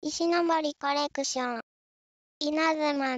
石森コレクション。稲妻